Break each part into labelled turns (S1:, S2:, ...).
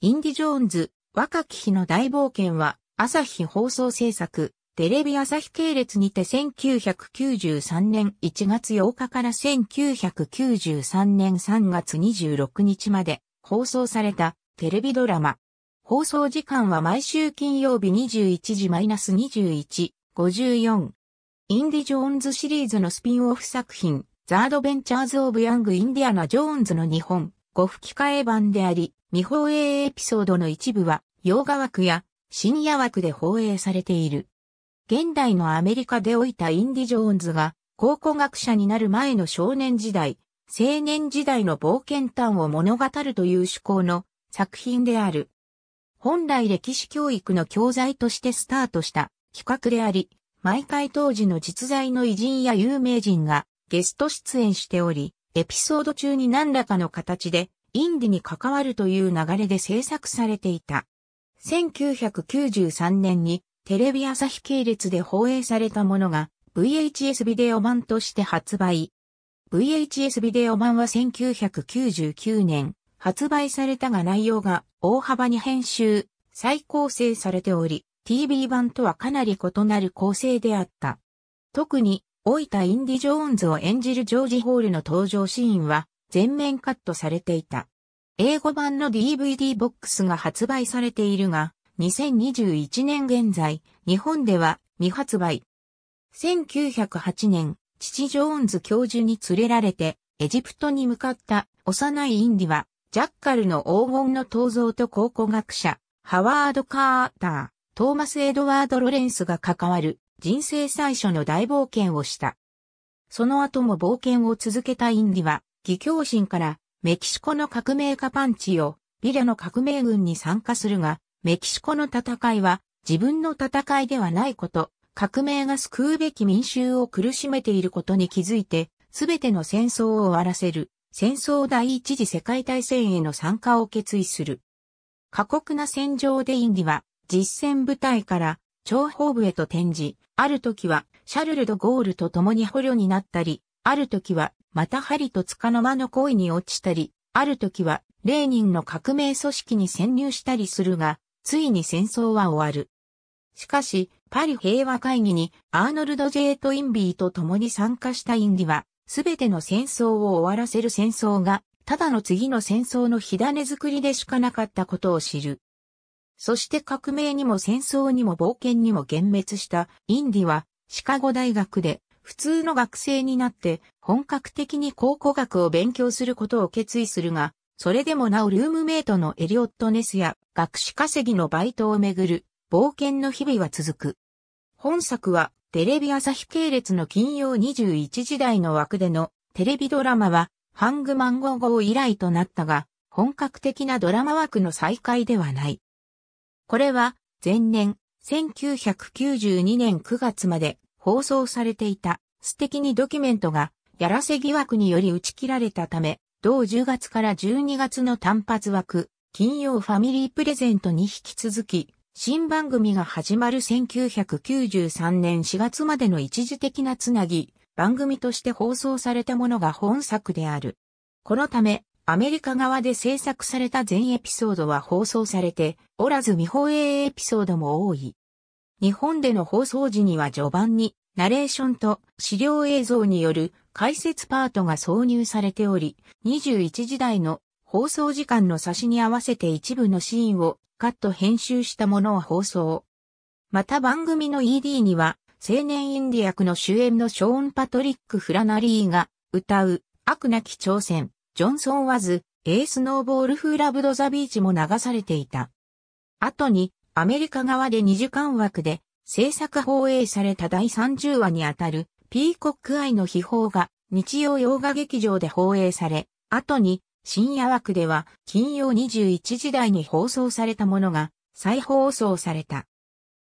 S1: インディ・ジョーンズ、若き日の大冒険は、朝日放送制作、テレビ朝日系列にて1993年1月8日から1993年3月26日まで放送されたテレビドラマ。放送時間は毎週金曜日21時 -21、54。インディ・ジョーンズシリーズのスピンオフ作品、ザ・アドベンチャーズ・オブ・ヤング・インディアナ・ジョーンズの日本、語吹き替え版であり、未放映エピソードの一部は、洋画枠や深夜枠で放映されている。現代のアメリカで老いたインディ・ジョーンズが、考古学者になる前の少年時代、青年時代の冒険端を物語るという趣向の作品である。本来歴史教育の教材としてスタートした企画であり、毎回当時の実在の偉人や有名人がゲスト出演しており、エピソード中に何らかの形でインディに関わるという流れで制作されていた。1993年にテレビ朝日系列で放映されたものが VHS ビデオ版として発売。VHS ビデオ版は1999年発売されたが内容が大幅に編集、再構成されており、TV 版とはかなり異なる構成であった。特に、老いたインディ・ジョーンズを演じるジョージ・ホールの登場シーンは、全面カットされていた。英語版の DVD ボックスが発売されているが、2021年現在、日本では未発売。1908年、父ジョーンズ教授に連れられて、エジプトに向かった幼いインディは、ジャッカルの黄金の銅像と考古学者、ハワード・カーター、トーマス・エドワード・ロレンスが関わる人生最初の大冒険をした。その後も冒険を続けたインディは、義教心からメキシコの革命家パンチをビラの革命軍に参加するが、メキシコの戦いは自分の戦いではないこと、革命が救うべき民衆を苦しめていることに気づいて、すべての戦争を終わらせる、戦争第一次世界大戦への参加を決意する。過酷な戦場でインディは、実戦部隊から諜報部へと転じ、ある時はシャルル・ド・ゴールと共に捕虜になったり、ある時はまた針と束の間の恋に落ちたり、ある時は、レーニンの革命組織に潜入したりするが、ついに戦争は終わる。しかし、パリ平和会議にアーノルド・ジェート・インビーと共に参加したインディは、すべての戦争を終わらせる戦争が、ただの次の戦争の火種作りでしかなかったことを知る。そして革命にも戦争にも冒険にも幻滅したインディは、シカゴ大学で普通の学生になって本格的に考古学を勉強することを決意するが、それでもなおルームメイトのエリオット・ネスや学士稼ぎのバイトをめぐる冒険の日々は続く。本作はテレビ朝日系列の金曜21時台の枠でのテレビドラマはハングマン5号以来となったが、本格的なドラマ枠の再開ではない。これは前年1992年9月まで放送されていた素敵にドキュメントが、やらせ疑惑により打ち切られたため、同10月から12月の単発枠、金曜ファミリープレゼントに引き続き、新番組が始まる1993年4月までの一時的なつなぎ、番組として放送されたものが本作である。このため、アメリカ側で制作された全エピソードは放送されておらず未放映エピソードも多い。日本での放送時には序盤にナレーションと資料映像による解説パートが挿入されており、21時台の放送時間の差しに合わせて一部のシーンをカット編集したものを放送。また番組の ED には、青年インディ役の主演のショーン・パトリック・フラナリーが歌う悪なき挑戦、ジョンソン・ワズ、エース・ノーボール・フー・ラブ・ド・ザ・ビーチも流されていた。後にアメリカ側で2時間枠で制作放映された第30話にあたるピーコック愛の秘宝が日曜洋画劇場で放映され、後に深夜枠では金曜21時台に放送されたものが再放送された。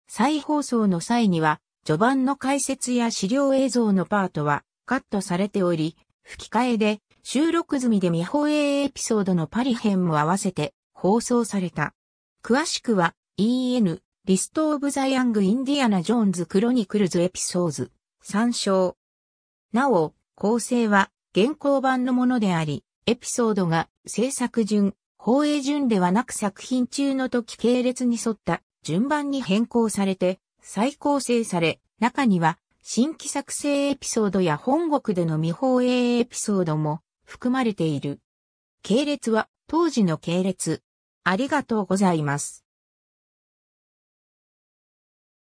S1: 再放送の際には序盤の解説や資料映像のパートはカットされており、吹き替えで収録済みで未放映エピソードのパリ編も合わせて放送された。詳しくは EN、リスト・オブ・ザ・ヤング・インディアナ・ジョーンズ・クロニクルズ・エピソーズ、参照。なお、構成は現行版のものであり、エピソードが制作順、放映順ではなく作品中の時系列に沿った順番に変更されて、再構成され、中には新規作成エピソードや本国での未放映エピソードも含まれている。系列は当時の系列。ありがとうございます。